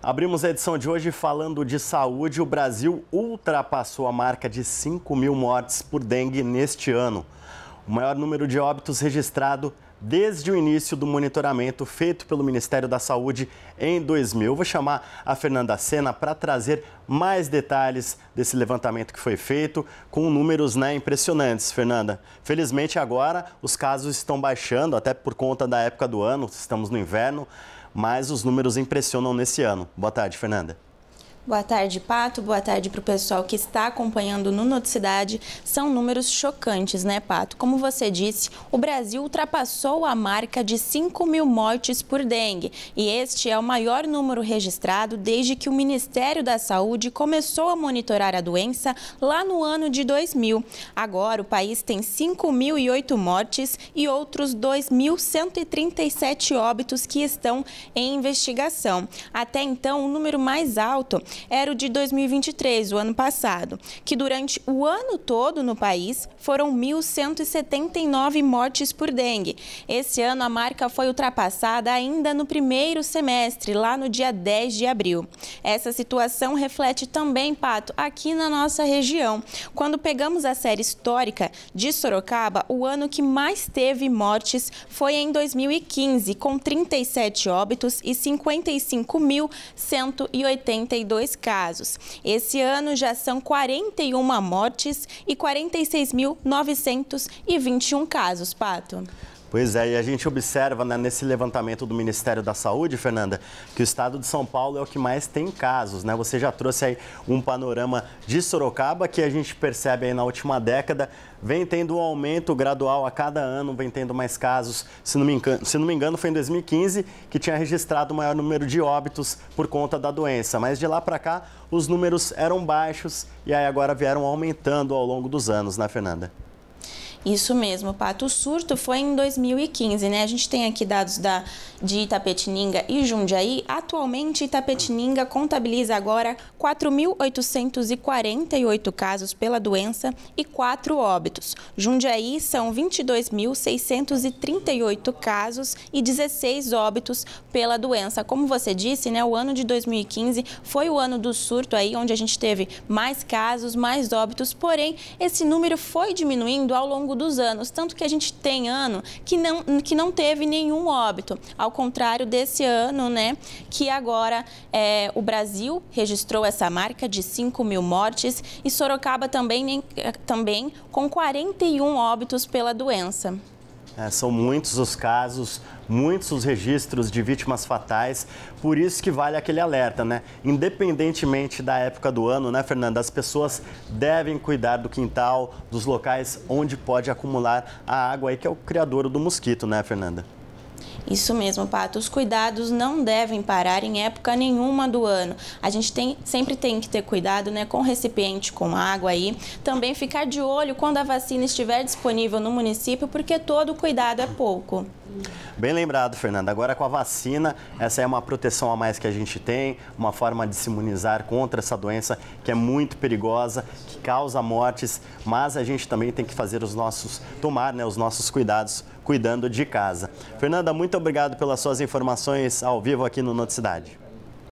Abrimos a edição de hoje falando de saúde. O Brasil ultrapassou a marca de 5 mil mortes por dengue neste ano. O maior número de óbitos registrado desde o início do monitoramento feito pelo Ministério da Saúde em 2000. Vou chamar a Fernanda Sena para trazer mais detalhes desse levantamento que foi feito, com números né, impressionantes, Fernanda. Felizmente agora os casos estão baixando, até por conta da época do ano, estamos no inverno mas os números impressionam nesse ano. Boa tarde, Fernanda. Boa tarde, Pato. Boa tarde para o pessoal que está acompanhando no Noticidade. São números chocantes, né, Pato? Como você disse, o Brasil ultrapassou a marca de 5 mil mortes por dengue. E este é o maior número registrado desde que o Ministério da Saúde começou a monitorar a doença lá no ano de 2000. Agora, o país tem 5.008 mortes e outros 2.137 óbitos que estão em investigação. Até então, o número mais alto era o de 2023, o ano passado, que durante o ano todo no país foram 1.179 mortes por dengue. Esse ano a marca foi ultrapassada ainda no primeiro semestre, lá no dia 10 de abril. Essa situação reflete também, Pato, aqui na nossa região. Quando pegamos a série histórica de Sorocaba, o ano que mais teve mortes foi em 2015, com 37 óbitos e 55.182 2 casos. Esse ano já são 41 mortes e 46.921 casos, Pato. Pois é, e a gente observa né, nesse levantamento do Ministério da Saúde, Fernanda, que o estado de São Paulo é o que mais tem casos, né? Você já trouxe aí um panorama de Sorocaba que a gente percebe aí na última década, vem tendo um aumento gradual a cada ano, vem tendo mais casos. Se não me engano, se não me engano foi em 2015 que tinha registrado o maior número de óbitos por conta da doença, mas de lá para cá os números eram baixos e aí agora vieram aumentando ao longo dos anos, né, Fernanda? Isso mesmo, Pato. O surto foi em 2015, né? A gente tem aqui dados da, de Itapetininga e Jundiaí. Atualmente, Itapetininga contabiliza agora 4.848 casos pela doença e 4 óbitos. Jundiaí são 22.638 casos e 16 óbitos pela doença. Como você disse, né, o ano de 2015 foi o ano do surto aí, onde a gente teve mais casos, mais óbitos, porém esse número foi diminuindo ao longo dos anos, tanto que a gente tem ano que não, que não teve nenhum óbito, ao contrário desse ano, né, que agora é, o Brasil registrou essa marca de 5 mil mortes e Sorocaba também, também com 41 óbitos pela doença. É, são muitos os casos, muitos os registros de vítimas fatais, por isso que vale aquele alerta, né? Independentemente da época do ano, né, Fernanda? As pessoas devem cuidar do quintal, dos locais onde pode acumular a água aí, que é o criador do mosquito, né, Fernanda? Isso mesmo, Pato. Os cuidados não devem parar em época nenhuma do ano. A gente tem, sempre tem que ter cuidado né, com o recipiente, com água aí. Também ficar de olho quando a vacina estiver disponível no município, porque todo cuidado é pouco. Bem lembrado, Fernanda. Agora com a vacina, essa é uma proteção a mais que a gente tem, uma forma de se imunizar contra essa doença que é muito perigosa, que causa mortes, mas a gente também tem que fazer os nossos, tomar né, os nossos cuidados, cuidando de casa. Fernanda, Fernanda, muito obrigado pelas suas informações ao vivo aqui no Noticidade.